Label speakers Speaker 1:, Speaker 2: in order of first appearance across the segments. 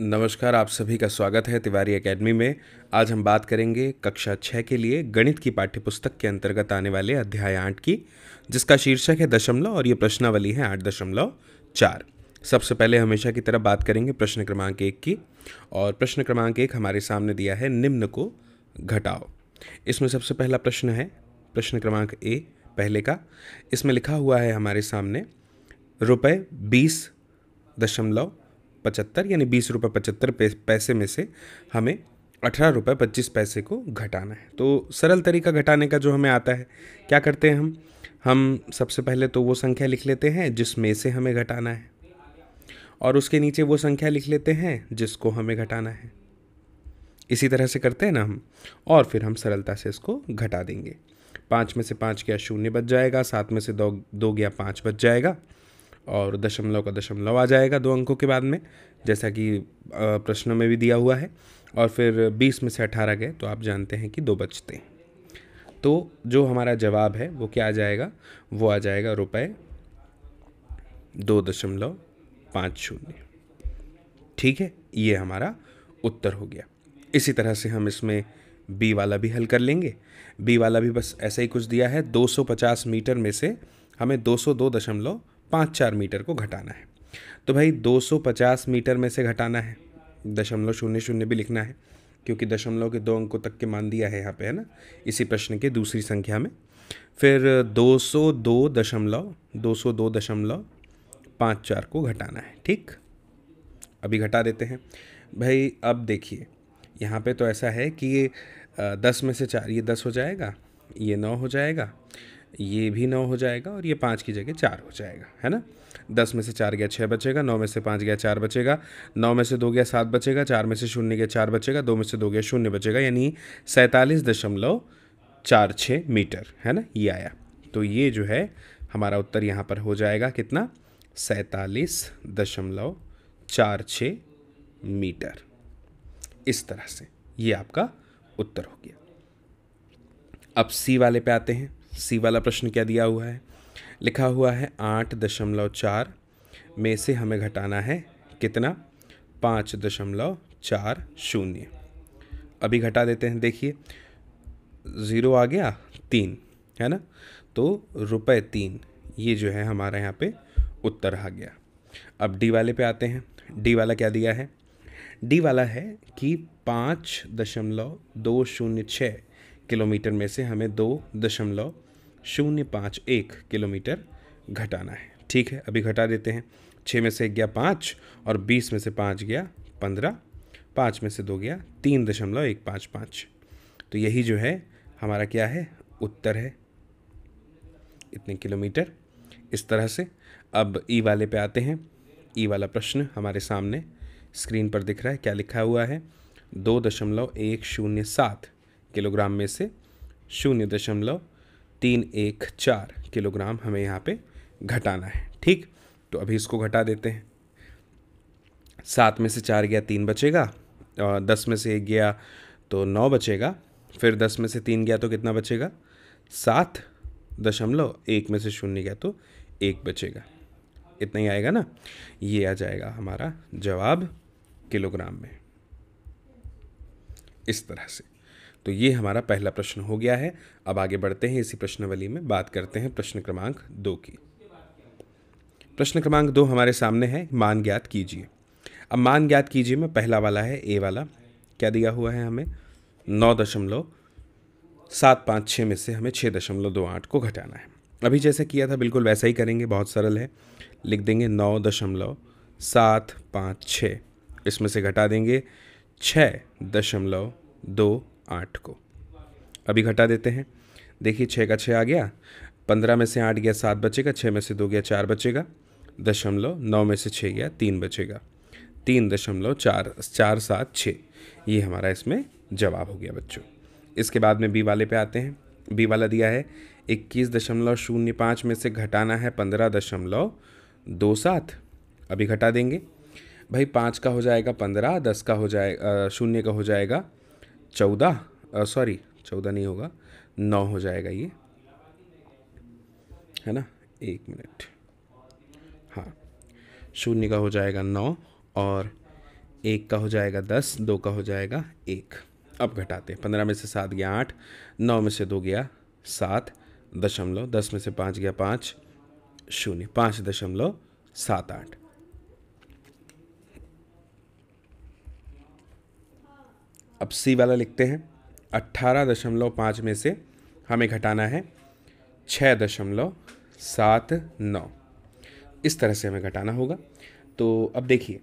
Speaker 1: नमस्कार आप सभी का स्वागत है तिवारी एकेडमी में आज हम बात करेंगे कक्षा छः के लिए गणित की पाठ्यपुस्तक के अंतर्गत आने वाले अध्याय आठ की जिसका शीर्षक है दशमलव और ये प्रश्नावली है आठ दशमलव चार सबसे पहले हमेशा की तरह बात करेंगे प्रश्न क्रमांक एक की और प्रश्न क्रमांक एक हमारे सामने दिया है निम्न को घटाओ इसमें सबसे पहला प्रश्न है प्रश्न क्रमांक ए पहले का इसमें लिखा हुआ है हमारे सामने रुपये बीस दशमलव पचहत्तर यानी बीस रुपये पचहत्तर पैसे में से हमें अठारह रुपये पच्चीस पैसे को घटाना है तो सरल तरीका घटाने का जो हमें आता है क्या करते हैं हम हम सबसे पहले तो वो संख्या लिख लेते हैं जिसमें से हमें घटाना है और उसके नीचे वो संख्या लिख लेते हैं जिसको हमें घटाना है इसी तरह से करते हैं ना हम और फिर हम सरलता से इसको घटा देंगे पाँच में से पाँच गया शून्य बच जाएगा सात में से दो दो गया पाँच बच जाएगा और दशमलव का दशमलव आ जाएगा दो अंकों के बाद में जैसा कि प्रश्न में भी दिया हुआ है और फिर बीस में से अठारह गए तो आप जानते हैं कि दो बचते हैं तो जो हमारा जवाब है वो क्या आ जाएगा वो आ जाएगा रुपये दो दशमलव पाँच शून्य ठीक है ये हमारा उत्तर हो गया इसी तरह से हम इसमें बी वाला भी हल कर लेंगे बी वाला भी बस ऐसा ही कुछ दिया है 250 मीटर में से हमें दो दशमलव पाँच चार मीटर को घटाना है तो भाई 250 मीटर में से घटाना है दशमलव शून्य शून्य भी लिखना है क्योंकि दशमलव के दो अंकों तक के मान दिया है यहाँ पे है ना इसी प्रश्न के दूसरी संख्या में फिर दो दशमलव दो दशमलव पाँच चार को घटाना है ठीक अभी घटा देते हैं भाई अब देखिए यहाँ पे तो ऐसा है कि ये दस में से चार ये दस हो जाएगा ये नौ हो जाएगा ये भी नौ हो जाएगा और ये पाँच की जगह चार हो जाएगा है ना दस में से चार गया छः बचेगा नौ में से पाँच गया चार बचेगा नौ में से दो गया सात बचेगा चार में से शून्य गया चार बचेगा दो में से दो गया शून्य बचेगा यानी सैंतालीस दशमलव चार छः मीटर है ना ये आया तो ये जो है हमारा उत्तर यहाँ पर हो जाएगा कितना सैंतालीस दशमलव चार छः मीटर इस तरह से ये आपका उत्तर हो गया अब सी वाले पे आते हैं सी वाला प्रश्न क्या दिया हुआ है लिखा हुआ है आठ दशमलव चार में से हमें घटाना है कितना पाँच दशमलव चार शून्य अभी घटा देते हैं देखिए ज़ीरो आ गया तीन है ना तो रुपये तीन ये जो है हमारे यहाँ पे उत्तर आ गया अब डी वाले पे आते हैं डी वाला क्या दिया है डी वाला है कि पाँच दशमलव दो शून्य छः किलोमीटर में से हमें दो दशमलव शून्य पाँच एक किलोमीटर घटाना है ठीक है अभी घटा देते हैं छः में से एक गया पाँच और बीस में से पाँच गया पंद्रह पाँच में से दो गया तीन दशमलव एक पाँच पाँच तो यही जो है हमारा क्या है उत्तर है इतने किलोमीटर इस तरह से अब ई वाले पे आते हैं ई वाला प्रश्न हमारे सामने स्क्रीन पर दिख रहा है क्या लिखा हुआ है दो दशमलव एक शून्य सात किलोग्राम में से शून्य दशमलव तीन एक चार किलोग्राम हमें यहाँ पे घटाना है ठीक तो अभी इसको घटा देते हैं सात में से चार गया तीन बचेगा और दस में से एक गया तो नौ बचेगा फिर दस में से तीन गया तो कितना बचेगा सात दशमलव एक में से शून्य गया तो एक बचेगा इतना ही आएगा ना ये आ जाएगा हमारा जवाब किलोग्राम में इस तरह से तो ये हमारा पहला प्रश्न हो गया है अब आगे बढ़ते हैं इसी प्रश्नवली में बात करते हैं प्रश्न क्रमांक दो की प्रश्न क्रमांक दो हमारे सामने है मान ज्ञात कीजिए अब मान ज्ञात कीजिए में पहला वाला है ए वाला क्या दिया हुआ है हमें नौ दशमलव सात पाँच छः में से हमें छः दशमलव दो आठ को घटाना है अभी जैसे किया था बिल्कुल वैसा ही करेंगे बहुत सरल है लिख देंगे नौ दशमलव सात पाँच छः इसमें से घटा देंगे छः दशमलव दो आठ को अभी घटा देते हैं देखिए छः का छः आ गया पंद्रह में से आठ गया सात बचेगा छः में से दो गया चार बचेगा दशमलव नौ में से छः गया तीन बचेगा तीन दशमलव चार चार सात छः ये हमारा इसमें जवाब हो गया बच्चों इसके बाद में बी वाले पे आते हैं बी वाला दिया है इक्कीस दशमलव शून्य पाँच में से घटाना है पंद्रह दशमलव दो सात अभी घटा देंगे भाई पाँच का हो जाएगा पंद्रह दस का हो जाए शून्य का हो जाएगा चौदह सॉरी चौदह नहीं होगा नौ हो जाएगा ये है ना एक मिनट हाँ शून्य का हो जाएगा नौ और एक का हो जाएगा दस दो का हो जाएगा एक अब घटाते हैं पंद्रह में से सात गया आठ नौ में से दो गया सात दशमलव दस में से पाँच गया पाँच शून्य पाँच दशमलव सात आठ अब सी वाला लिखते हैं अट्ठारह दशमलव पाँच में से हमें घटाना है छः दशमलव सात नौ इस तरह से हमें घटाना होगा तो अब देखिए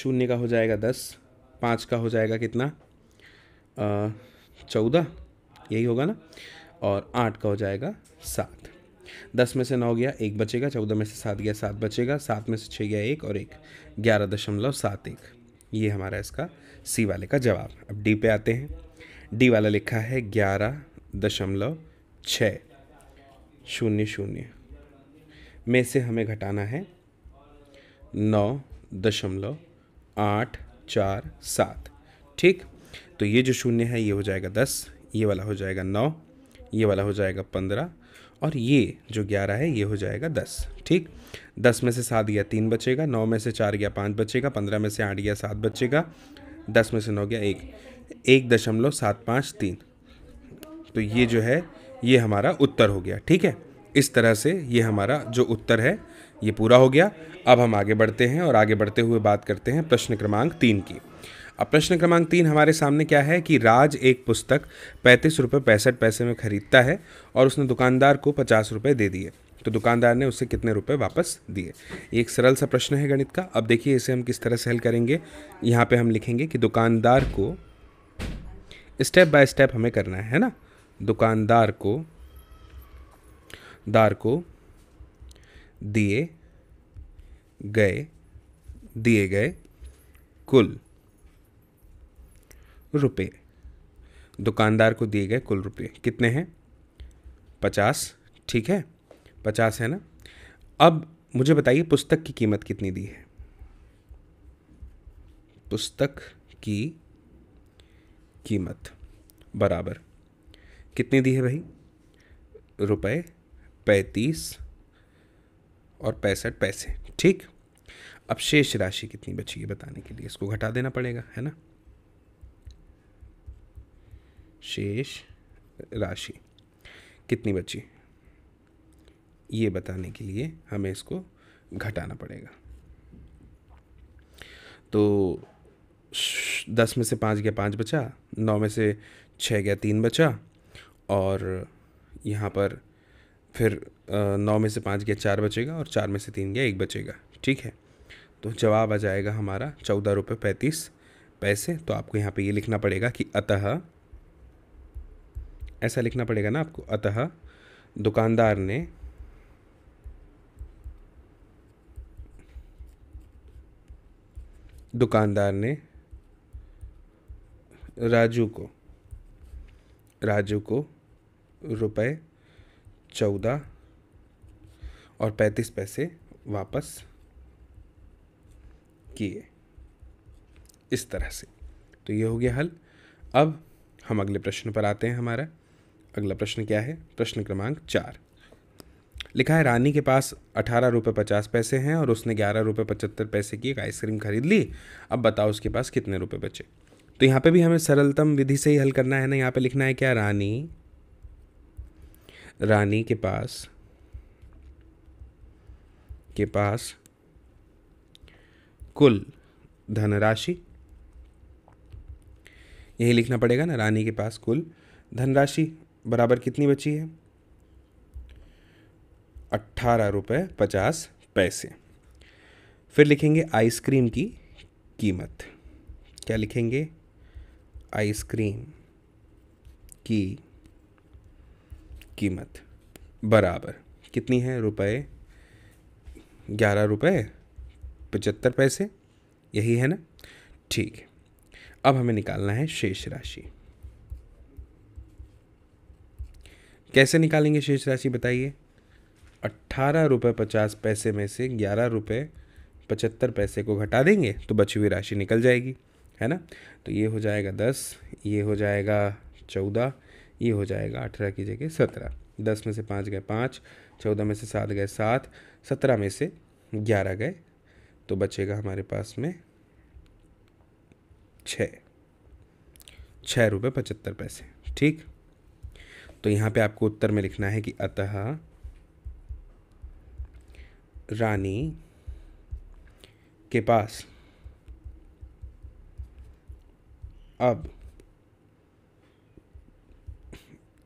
Speaker 1: शून्य का हो जाएगा दस पाँच का हो जाएगा कितना चौदह यही होगा ना और आठ का हो जाएगा सात दस में से नौ गया एक बचेगा चौदह में से सात गया सात बचेगा सात में से छः गया एक और एक ग्यारह दशमलव सात एक ये हमारा इसका सी वाले का जवाब अब डी पे आते हैं डी वाला लिखा है ग्यारह दशमलव छः शून्य शून्य में से हमें घटाना है नौ दशमलव आठ चार सात ठीक तो ये जो शून्य है ये हो जाएगा दस ये वाला हो जाएगा नौ ये वाला हो जाएगा पंद्रह और ये जो ग्यारह है ये हो जाएगा दस ठीक दस में से सात गया तीन बचेगा नौ में से चार गया पाँच बचेगा पंद्रह में से आठ गया सात बचेगा दस में से नौ गया एक एक दशमलव सात पाँच तीन तो ये जो है ये हमारा उत्तर हो गया ठीक है इस तरह से ये हमारा जो उत्तर है ये पूरा हो गया अब हम आगे बढ़ते हैं और आगे बढ़ते हुए बात करते हैं प्रश्न क्रमांक तीन की अब प्रश्न क्रमांक तीन हमारे सामने क्या है कि राज एक पुस्तक पैंतीस रुपये पैंसठ पैसे में खरीदता है और उसने दुकानदार को पचास रुपये दे दिए तो दुकानदार ने उसे कितने रुपए वापस दिए एक सरल सा प्रश्न है गणित का अब देखिए इसे हम किस तरह से हल करेंगे यहाँ पे हम लिखेंगे कि दुकानदार को स्टेप बाय स्टेप हमें करना है है ना दुकानदार को दार को दिए गए दिए गए कुल रुपये दुकानदार को दिए गए कुल रुपये कितने हैं पचास ठीक है पचास है ना अब मुझे बताइए पुस्तक की कीमत कितनी दी है पुस्तक की कीमत बराबर कितनी दी है भाई रुपए पैंतीस और पैंसठ पैसे ठीक अब शेष राशि कितनी बची है बताने के लिए इसको घटा देना पड़ेगा है ना शेष राशि कितनी बची ये बताने के लिए हमें इसको घटाना पड़ेगा तो दस में से पाँच गया पाँच बचा नौ में से छः गया तीन बचा और यहाँ पर फिर नौ में से पाँच गया चार बचेगा और चार में से तीन गया एक बचेगा ठीक है तो जवाब आ जाएगा हमारा चौदह रुपये पैंतीस पैसे तो आपको यहाँ पे ये लिखना पड़ेगा कि अतः ऐसा लिखना पड़ेगा ना आपको अतः दुकानदार ने दुकानदार ने राजू को राजू को रुपए चौदह और पैंतीस पैसे वापस किए इस तरह से तो ये हो गया हल अब हम अगले प्रश्न पर आते हैं हमारा अगला प्रश्न क्या है प्रश्न क्रमांक चार लिखा है रानी के पास अठारह रुपये पचास पैसे हैं और उसने ग्यारह रुपये पचहत्तर पैसे की एक आइसक्रीम खरीद ली अब बताओ उसके पास कितने रुपये बचे तो यहाँ पे भी हमें सरलतम विधि से ही हल करना है ना यहाँ पे लिखना है क्या रानी रानी के पास के पास कुल धनराशि यही लिखना पड़ेगा ना रानी के पास कुल धनराशि बराबर कितनी बची है अट्ठारह रुपये पचास पैसे फिर लिखेंगे आइसक्रीम की कीमत क्या लिखेंगे आइसक्रीम की कीमत बराबर कितनी है रुपए ग्यारह रुपये पचहत्तर पैसे यही है ना ठीक है अब हमें निकालना है शेष राशि कैसे निकालेंगे शेष राशि बताइए अट्ठारह रुपये पचास पैसे में से ग्यारह रुपये पचहत्तर पैसे को घटा देंगे तो बची हुई राशि निकल जाएगी है ना तो ये हो जाएगा दस ये हो जाएगा चौदह ये हो जाएगा अठारह की जगह सत्रह दस में से पाँच गए पाँच चौदह में से सात गए सात सत्रह में से ग्यारह गए तो बचेगा हमारे पास में छः छः रुपये पचहत्तर पैसे ठीक तो यहाँ पे आपको उत्तर में लिखना है कि अतः रानी के पास अब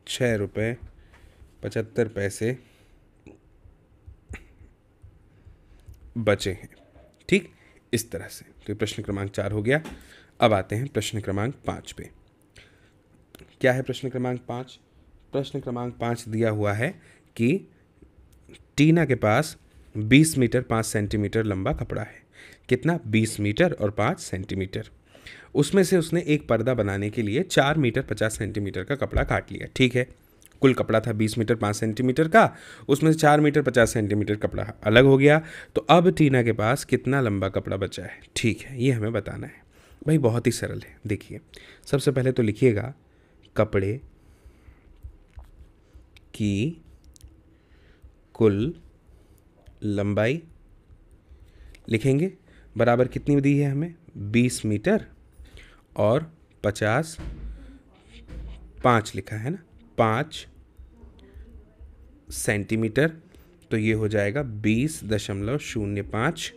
Speaker 1: छः रुपये पचहत्तर पैसे बचे हैं ठीक इस तरह से तो प्रश्न क्रमांक चार हो गया अब आते हैं प्रश्न क्रमांक पाँच पे क्या है प्रश्न क्रमांक पाँच प्रश्न क्रमांक पाँच दिया हुआ है कि टीना के पास बीस मीटर पाँच सेंटीमीटर लंबा कपड़ा है कितना बीस मीटर और पाँच सेंटीमीटर उसमें से उसने एक पर्दा बनाने के लिए चार मीटर पचास सेंटीमीटर का कपड़ा काट लिया ठीक है कुल कपड़ा था बीस मीटर पाँच सेंटीमीटर का उसमें से चार मीटर पचास सेंटीमीटर कपड़ा अलग हो गया तो अब टीना के पास कितना लंबा कपड़ा बचा है ठीक है ये हमें बताना है भाई बहुत ही सरल है देखिए सबसे पहले तो लिखिएगा कपड़े की कुल लंबाई लिखेंगे बराबर कितनी दी है हमें बीस मीटर और पचास पाँच लिखा है ना पाँच सेंटीमीटर तो ये हो जाएगा बीस दशमलव शून्य पाँच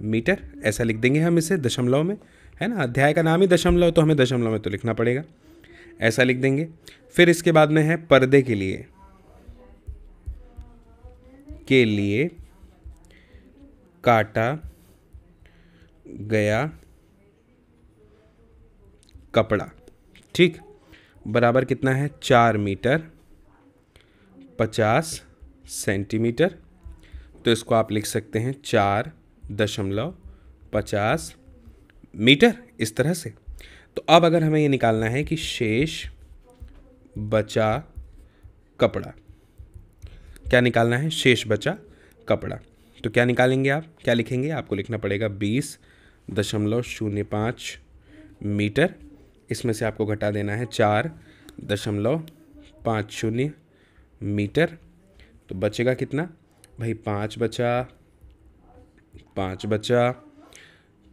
Speaker 1: मीटर ऐसा लिख देंगे हम इसे दशमलव में है ना अध्याय का नाम ही दशमलव तो हमें दशमलव में तो लिखना पड़ेगा ऐसा लिख देंगे फिर इसके बाद में है पर्दे के लिए के लिए काटा गया कपड़ा ठीक बराबर कितना है चार मीटर पचास सेंटीमीटर तो इसको आप लिख सकते हैं चार दशमलव पचास मीटर इस तरह से तो अब अगर हमें ये निकालना है कि शेष बचा कपड़ा क्या निकालना है शेष बचा कपड़ा तो क्या निकालेंगे आप क्या लिखेंगे आपको लिखना पड़ेगा बीस दशमलव शून्य पाँच मीटर इसमें से आपको घटा देना है चार दशमलव पाँच शून्य मीटर तो बचेगा कितना भाई पाँच बचा पाँच बचा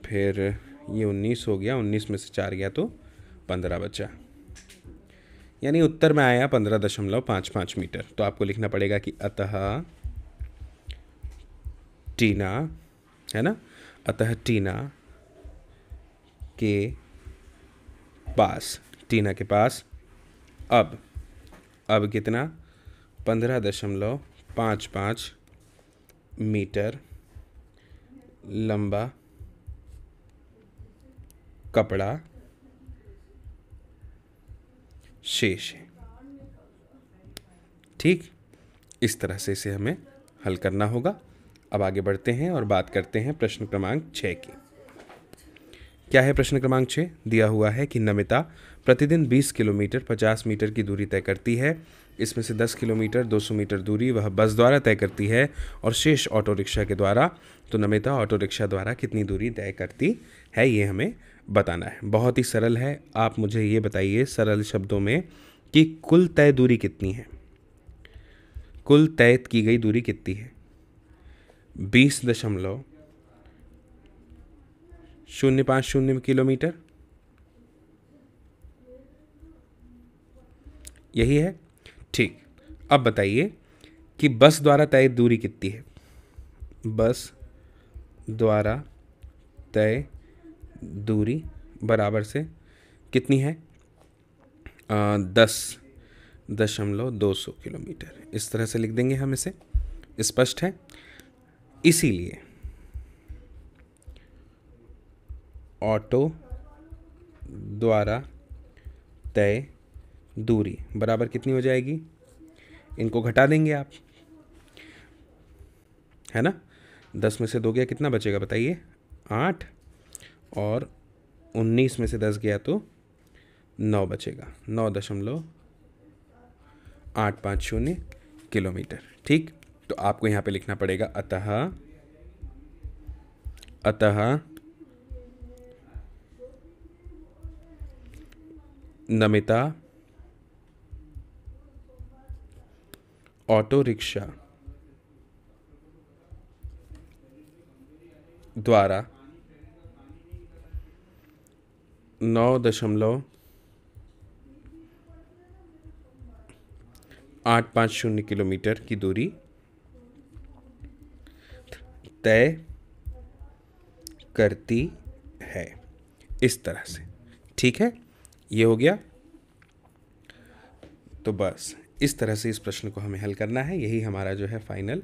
Speaker 1: फिर ये उन्नीस हो गया उन्नीस में से चार गया तो पंद्रह बचा यानी उत्तर में आया पंद्रह दशमलव पाँच पाँच मीटर तो आपको लिखना पड़ेगा कि अतः टीना है ना अतः टीना के पास टीना के पास अब अब कितना पंद्रह दशमलव पाँच पाँच मीटर लंबा कपड़ा शेष है ठीक इस तरह से इसे हमें हल करना होगा अब आगे बढ़ते हैं और बात करते हैं प्रश्न क्रमांक छः की क्या है प्रश्न क्रमांक छः दिया हुआ है कि नमिता प्रतिदिन 20 किलोमीटर 50 मीटर की दूरी तय करती है इसमें से 10 किलोमीटर 200 मीटर दूरी वह बस द्वारा तय करती है और शेष ऑटो रिक्शा के द्वारा तो नमिता ऑटो रिक्शा द्वारा कितनी दूरी तय करती है ये हमें बताना है बहुत ही सरल है आप मुझे ये बताइए सरल शब्दों में कि कुल तय दूरी कितनी है कुल तय की गई दूरी कितनी है बीस दशमलव शून्य पाँच शून्य किलोमीटर यही है ठीक अब बताइए कि बस द्वारा तय दूरी कितनी है बस द्वारा तय दूरी बराबर से कितनी है आ, दस दशमलव दो सौ किलोमीटर इस तरह से लिख देंगे हम इसे स्पष्ट है इसीलिए ऑटो द्वारा तय दूरी बराबर कितनी हो जाएगी इनको घटा देंगे आप है ना दस में से दो गया कितना बचेगा बताइए आठ और उन्नीस में से दस गया तो नौ बचेगा नौ दशमलव आठ पाँच शून्य किलोमीटर ठीक तो आपको यहाँ पे लिखना पड़ेगा अतः अतः नमिता ऑटो रिक्शा द्वारा नौ दशमलव आठ पाँच शून्य किलोमीटर की दूरी तय करती है इस तरह से ठीक है ये हो गया तो बस इस तरह से इस प्रश्न को हमें हल करना है यही हमारा जो है फाइनल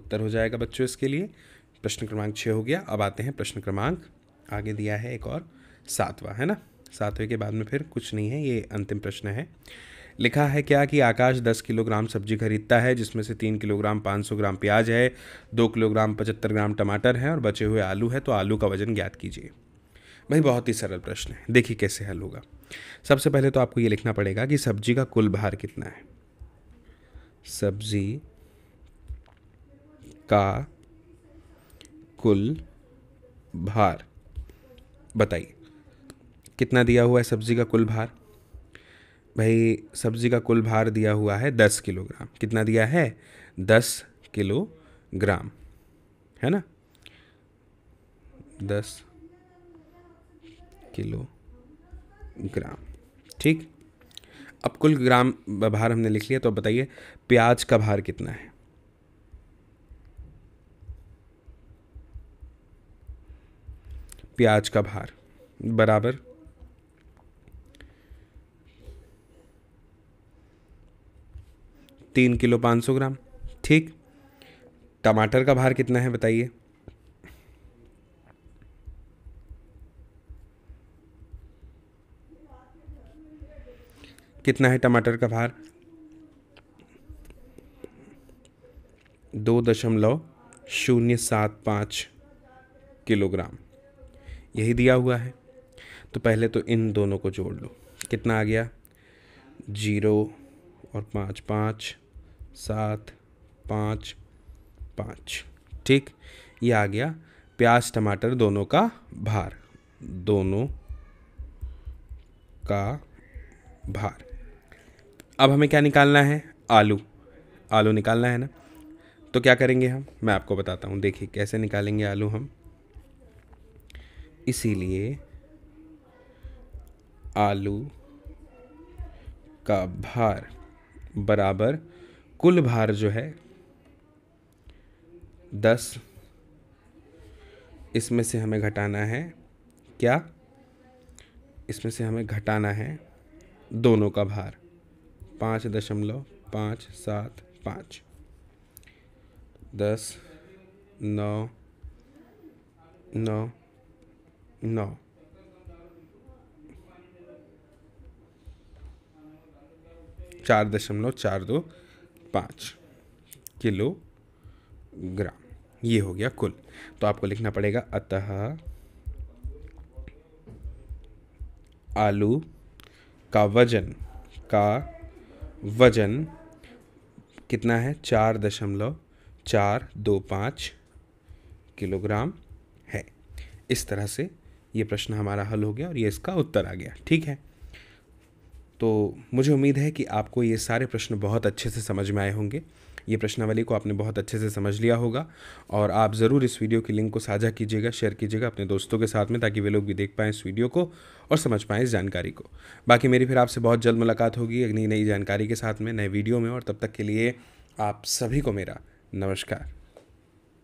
Speaker 1: उत्तर हो जाएगा बच्चों इसके लिए प्रश्न क्रमांक छः हो गया अब आते हैं प्रश्न क्रमांक आगे दिया है एक और सातवां है ना सातवें के बाद में फिर कुछ नहीं है ये अंतिम प्रश्न है लिखा है क्या कि आकाश 10 किलोग्राम सब्जी खरीदता है जिसमें से 3 किलोग्राम 500 ग्राम प्याज है 2 किलोग्राम 75 ग्राम टमाटर है और बचे हुए आलू है तो आलू का वजन ज्ञात कीजिए भाई बहुत ही सरल प्रश्न है देखिए कैसे हल होगा सबसे पहले तो आपको ये लिखना पड़ेगा कि सब्जी का कुल भार कितना है सब्जी का कुल भार बताइए कितना दिया हुआ है सब्जी का कुल भार भाई सब्जी का कुल भार दिया हुआ है दस किलोग्राम कितना दिया है दस किलोग्राम है ना दस किलो ग्राम ठीक अब कुल ग्राम भार हमने लिख लिया तो बताइए प्याज का भार कितना है प्याज का भार बराबर तीन किलो पाँच सौ ग्राम ठीक टमाटर का भार कितना है बताइए कितना है टमाटर का भार दो दशमलव शून्य सात पाँच किलोग्राम यही दिया हुआ है तो पहले तो इन दोनों को जोड़ लो कितना आ गया जीरो और पाँच पाँच सात पाँच पाँच ठीक ये आ गया प्याज टमाटर दोनों का भार दोनों का भार अब हमें क्या निकालना है आलू आलू निकालना है ना तो क्या करेंगे हम मैं आपको बताता हूँ देखिए कैसे निकालेंगे आलू हम इसीलिए आलू का भार बराबर कुल भार जो है दस इसमें से हमें घटाना है क्या इसमें से हमें घटाना है दोनों का भार पाँच दशमलव पाँच सात पाँच दस नौ नौ नौ चार दशमलव चार दो पाँच किलोग्राम ये हो गया कुल तो आपको लिखना पड़ेगा अतः आलू का वजन का वजन कितना है चार दशमलव चार दो पाँच किलोग्राम है इस तरह से ये प्रश्न हमारा हल हो गया और ये इसका उत्तर आ गया ठीक है तो मुझे उम्मीद है कि आपको ये सारे प्रश्न बहुत अच्छे से समझ में आए होंगे ये प्रश्नावली को आपने बहुत अच्छे से समझ लिया होगा और आप ज़रूर इस वीडियो की लिंक को साझा कीजिएगा शेयर कीजिएगा अपने दोस्तों के साथ में ताकि वे लोग भी देख पाएँ इस वीडियो को और समझ पाएँ इस जानकारी को बाकी मेरी फिर आपसे बहुत जल्द मुलाकात होगी अगली नई जानकारी के साथ में नए वीडियो में और तब तक के लिए आप सभी को मेरा नमस्कार